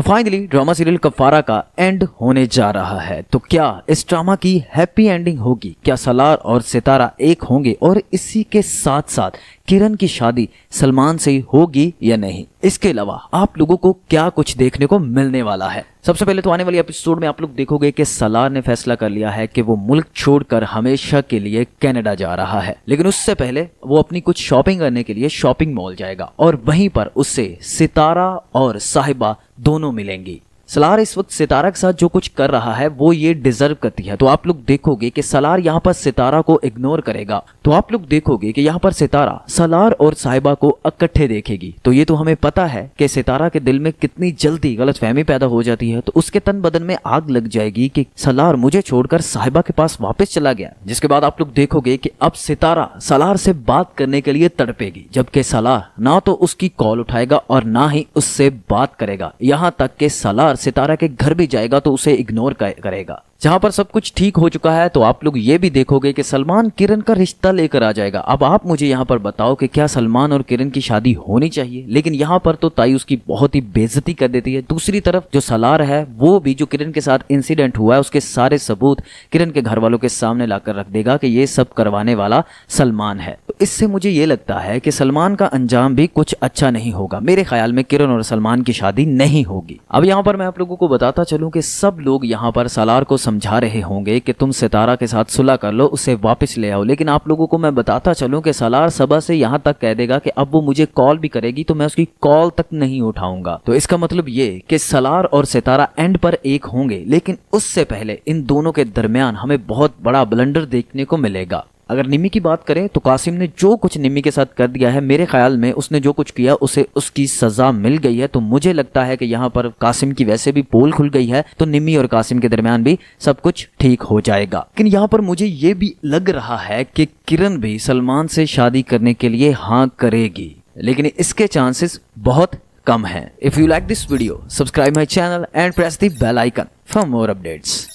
तो finally drama serial कफारा का and होने जा रहा है तो क्या इस ड्रामा की हैप्पी एंडिंग होगी क्या सलार और सितारा एक होंगे और इसी के साथ साथ किरण की शादी सलमान से होगी या नहीं इसके अलावा आप लोगों को क्या कुछ देखने को मिलने वाला है सबसे पहले तो आने वाले एपिसोड में आप लोग देखोगे कि सलार ने फैसला कर लिया है कि वो मुल्क छोड़कर हमेशा के लिए कनाडा जा रहा है लेकिन उससे पहले वो अपनी कुछ शॉपिंग करने के लिए शॉपिंग मॉल जाएगा और वहीं पर उससे सितारा और साहिबा दोनों मिलेंगी सलार इस वक्त सितारा के साथ जो कुछ कर रहा है वो ये डिजर्व करती है तो आप लोग देखोगे कि सलार यहाँ पर सितारा को इग्नोर करेगा तो आप लोग देखोगे कि यहाँ पर सितारा सलार और साहिबा को इकट्ठे देखेगी तो ये तो हमें पता है कि सितारा के दिल में कितनी जल्दी गलत फहमी पैदा हो जाती है तो उसके तन बदन में आग लग जाएगी की सलार मुझे छोड़कर साहिबा के पास वापिस चला गया जिसके बाद आप लोग देखोगे की अब सितारा सलार से बात करने के लिए तड़पेगी जबकि सलार ना तो उसकी कॉल उठाएगा और ना ही उससे बात करेगा यहाँ तक के सलार सितारा के घर भी जाएगा तो उसे इग्नोर करेगा जहां पर सब कुछ ठीक हो चुका है तो आप लोग ये भी देखोगे कि सलमान किरण का रिश्ता लेकर आ जाएगा अब आप मुझे यहाँ पर बताओ कि क्या सलमान और किरण की शादी होनी चाहिए लेकिन यहाँ पर तो ताई उसकी बहुत ही बेजती कर देती है दूसरी तरफ जो सलार है वो भी जो किरण के साथ इंसिडेंट हुआ है उसके सारे सबूत किरण के घर वालों के सामने लाकर रख देगा कि ये सब करवाने वाला सलमान है तो इससे मुझे ये लगता है कि सलमान का अंजाम भी कुछ अच्छा नहीं होगा मेरे ख्याल में किरण और सलमान की शादी नहीं होगी अब यहाँ पर मैं आप लोगों को बताता चलूँ की सब लोग यहाँ पर सलार को समझा रहे होंगे कि तुम सितारा के साथ सुलह कर लो उसे वापस ले आओ लेकिन आप लोगों को मैं बताता चलूं कि सलार सबा से यहाँ तक कह देगा कि अब वो मुझे कॉल भी करेगी तो मैं उसकी कॉल तक नहीं उठाऊंगा तो इसका मतलब ये कि सलार और सितारा एंड पर एक होंगे लेकिन उससे पहले इन दोनों के दरमियान हमें बहुत बड़ा ब्लंडर देखने को मिलेगा अगर निमी की बात करें तो कासिम ने जो कुछ निमी के साथ कर दिया है मेरे ख्याल में उसने जो कुछ किया उसे उसकी सज़ा मिल गई है तो मुझे लगता है कि यहाँ पर कासिम की वैसे भी पोल खुल गई है तो निमी और कासिम के दरमियान भी सब कुछ ठीक हो जाएगा लेकिन यहाँ पर मुझे ये भी लग रहा है कि किरण भी सलमान से शादी करने के लिए हाँ करेगी लेकिन इसके चांसेस बहुत कम है if you like this video subscribe my channel and press the bell icon for more updates